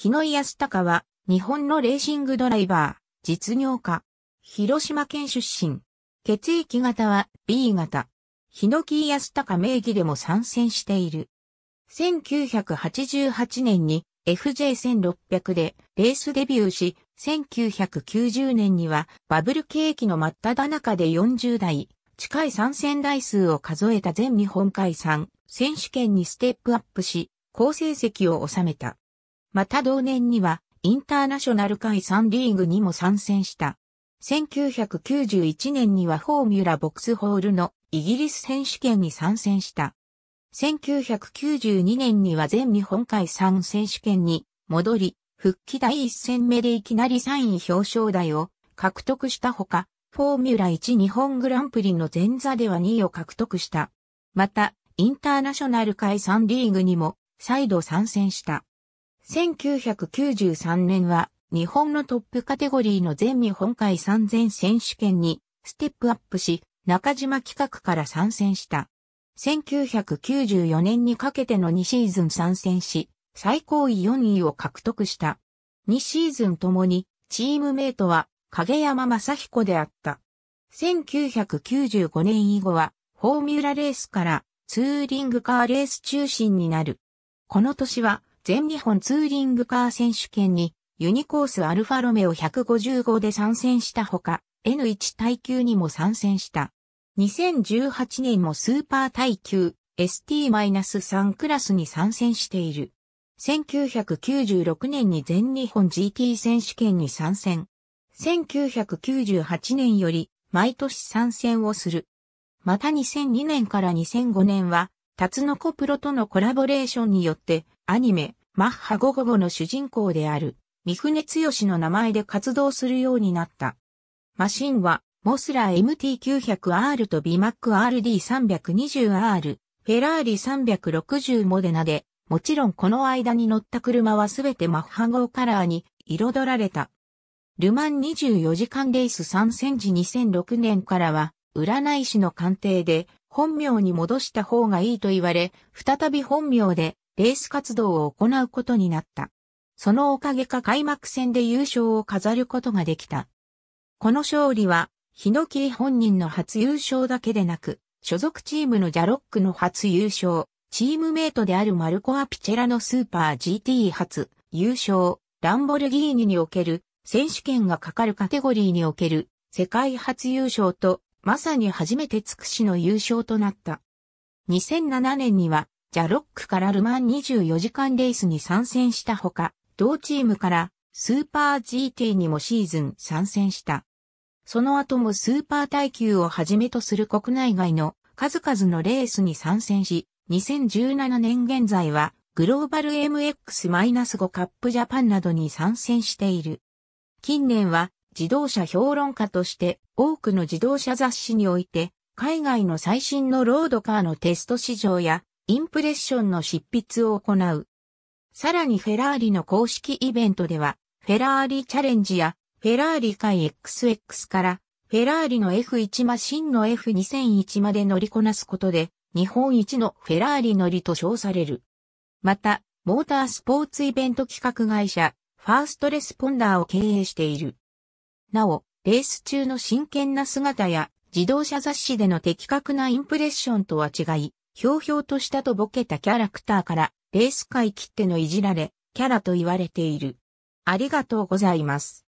日野康隆は、日本のレーシングドライバー、実業家。広島県出身。血液型は B 型。日野木康隆名義でも参戦している。1988年に FJ1600 でレースデビューし、1990年にはバブル景気の真っ只中で40代、近い参戦台数を数えた全日本海産選手権にステップアップし、好成績を収めた。また同年には、インターナショナル会3リーグにも参戦した。1991年にはフォーミュラボックスホールのイギリス選手権に参戦した。1992年には全日本海3選手権に戻り、復帰第1戦目でいきなり3位表彰台を獲得したほか、フォーミュラ1日本グランプリの前座では2位を獲得した。また、インターナショナル界3リーグにも再度参戦した。1993年は日本のトップカテゴリーの全日本海3000選手権にステップアップし、中島企画から参戦した。1994年にかけての2シーズン参戦し、最高位4位を獲得した。2シーズンともに、チームメイトは影山正彦であった。1995年以後は、フォーミュラレースからツーリングカーレース中心になる。この年は、全日本ツーリングカー選手権にユニコースアルファロメオ155で参戦したほか、N1 耐久にも参戦した。2018年もスーパー耐久 ST-3 クラスに参戦している。1996年に全日本 GT 選手権に参戦。1998年より毎年参戦をする。また2002年から2005年は、タツノコプロとのコラボレーションによって、アニメ、マッハ5号の主人公である、三船剛の名前で活動するようになった。マシンは、モスラー MT900R とビマック RD320R、フェラーリ360モデナで、もちろんこの間に乗った車はすべてマッハ号カラーに彩られた。ルマン24時間レース3戦時2006年からは、占い師の鑑定で、本名に戻した方がいいと言われ、再び本名で、レース活動を行うことになった。そのおかげか開幕戦で優勝を飾ることができた。この勝利は、ヒノキ本人の初優勝だけでなく、所属チームのジャロックの初優勝、チームメイトであるマルコ・アピチェラのスーパー GT 初優勝、ランボルギーニにおける選手権がかかるカテゴリーにおける世界初優勝と、まさに初めて尽くしの優勝となった。2007年にはジャロックからルマン24時間レースに参戦したほか、同チームからスーパー GT にもシーズン参戦した。その後もスーパー耐久をはじめとする国内外の数々のレースに参戦し、2017年現在はグローバル MX-5 カップジャパンなどに参戦している。近年は自動車評論家として多くの自動車雑誌において海外の最新のロードカーのテスト市場やインプレッションの執筆を行う。さらにフェラーリの公式イベントでは、フェラーリチャレンジや、フェラーリ界 XX から、フェラーリの F1 マシンの F2001 まで乗りこなすことで、日本一のフェラーリ乗りと称される。また、モータースポーツイベント企画会社、ファーストレスポンダーを経営している。なお、レース中の真剣な姿や、自動車雑誌での的確なインプレッションとは違い、ひょうひょうとしたとぼけたキャラクターから、レース界切ってのいじられ、キャラと言われている。ありがとうございます。